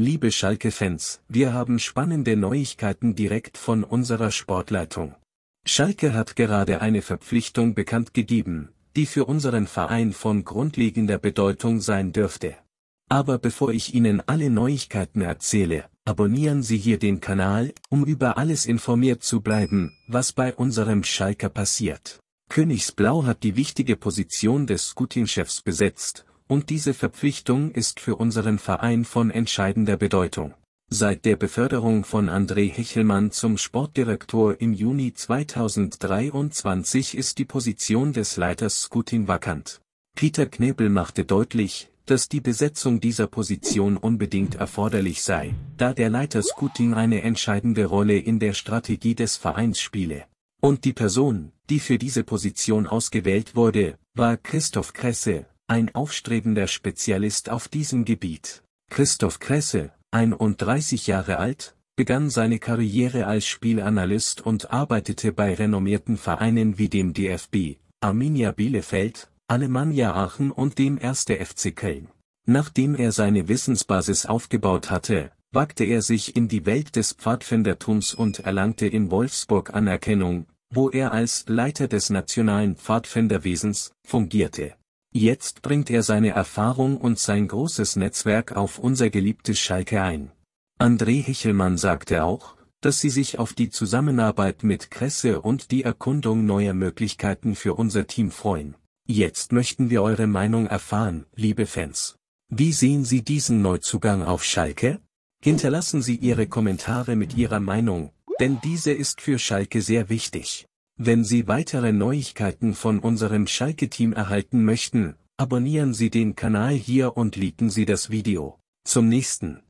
Liebe Schalke-Fans, wir haben spannende Neuigkeiten direkt von unserer Sportleitung. Schalke hat gerade eine Verpflichtung bekannt gegeben, die für unseren Verein von grundlegender Bedeutung sein dürfte. Aber bevor ich Ihnen alle Neuigkeiten erzähle, abonnieren Sie hier den Kanal, um über alles informiert zu bleiben, was bei unserem Schalke passiert. Königsblau hat die wichtige Position des Skutin-Chefs besetzt, und diese Verpflichtung ist für unseren Verein von entscheidender Bedeutung. Seit der Beförderung von André Hechelmann zum Sportdirektor im Juni 2023 ist die Position des Leiters Skutin vakant. Peter Knebel machte deutlich, dass die Besetzung dieser Position unbedingt erforderlich sei, da der Leiter Scouting eine entscheidende Rolle in der Strategie des Vereins spiele. Und die Person, die für diese Position ausgewählt wurde, war Christoph Kresse, ein aufstrebender Spezialist auf diesem Gebiet. Christoph Kresse, 31 Jahre alt, begann seine Karriere als Spielanalyst und arbeitete bei renommierten Vereinen wie dem DFB, Arminia Bielefeld, Alemannia Aachen und dem 1. FC Köln. Nachdem er seine Wissensbasis aufgebaut hatte, wagte er sich in die Welt des Pfadfindertums und erlangte in Wolfsburg Anerkennung, wo er als Leiter des nationalen Pfadfinderwesens fungierte. Jetzt bringt er seine Erfahrung und sein großes Netzwerk auf unser geliebtes Schalke ein. André Hichelmann sagte auch, dass sie sich auf die Zusammenarbeit mit Kresse und die Erkundung neuer Möglichkeiten für unser Team freuen. Jetzt möchten wir eure Meinung erfahren, liebe Fans. Wie sehen Sie diesen Neuzugang auf Schalke? Hinterlassen Sie Ihre Kommentare mit Ihrer Meinung, denn diese ist für Schalke sehr wichtig. Wenn Sie weitere Neuigkeiten von unserem Schalke-Team erhalten möchten, abonnieren Sie den Kanal hier und liken Sie das Video. Zum nächsten.